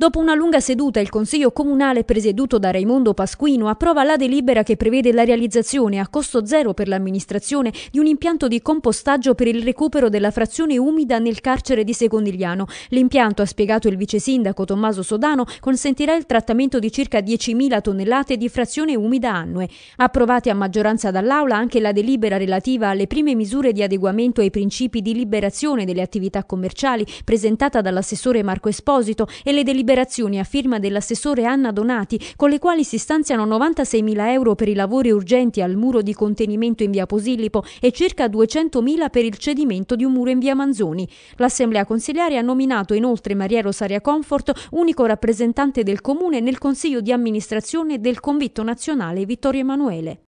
Dopo una lunga seduta, il Consiglio Comunale presieduto da Raimondo Pasquino approva la delibera che prevede la realizzazione a costo zero per l'amministrazione di un impianto di compostaggio per il recupero della frazione umida nel carcere di Secondigliano. L'impianto, ha spiegato il vice sindaco Tommaso Sodano, consentirà il trattamento di circa 10.000 tonnellate di frazione umida annue. Approvate a maggioranza dall'Aula anche la delibera relativa alle prime misure di adeguamento ai principi di liberazione delle attività commerciali presentata dall'assessore Marco Esposito e le deliberazioni deliberazioni a firma dell'assessore Anna Donati, con le quali si stanziano 96.000 euro per i lavori urgenti al muro di contenimento in via Posillipo e circa 200.000 per il cedimento di un muro in via Manzoni. L'Assemblea consiliare ha nominato inoltre Maria Rosaria Comfort, unico rappresentante del Comune nel Consiglio di amministrazione del Convitto Nazionale Vittorio Emanuele.